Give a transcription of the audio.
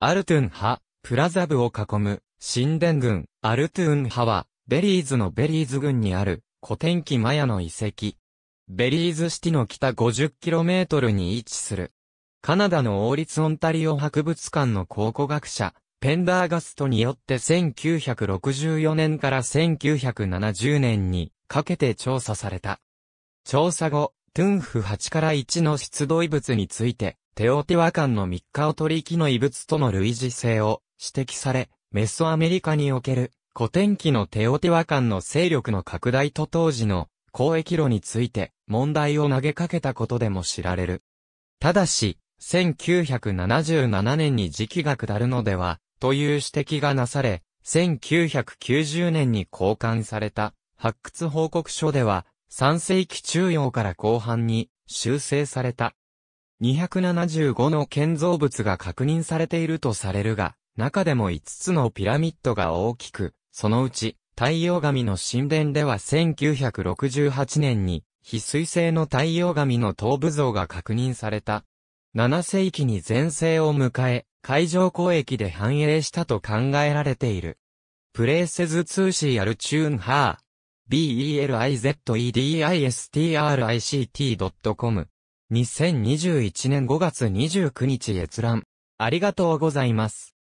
アルトゥン派、プラザ部を囲む、神殿群、アルトゥーン派は、ベリーズのベリーズ群にある、古典期マヤの遺跡。ベリーズシティの北 50km に位置する。カナダの王立オンタリオ博物館の考古学者、ペンダーガストによって1964年から1970年にかけて調査された。調査後、トゥンフ8から1の出土遺物について、テオティワカンの3日を取り木の遺物との類似性を指摘され、メソアメリカにおける古典期のテオティワカンの勢力の拡大と当時の交易路について問題を投げかけたことでも知られる。ただし、1977年に時期が下るのでは、という指摘がなされ、1990年に交換された発掘報告書では、3世紀中央から後半に修正された275の建造物が確認されているとされるが、中でも5つのピラミッドが大きく、そのうち、太陽神の神殿では1968年に、翡翠製の太陽神の頭部像が確認された。7世紀に全盛を迎え、海上交易で繁栄したと考えられている。プレイセズ通シアルチューンハー。belizedistr.com 2021年5月29日閲覧。ありがとうございます。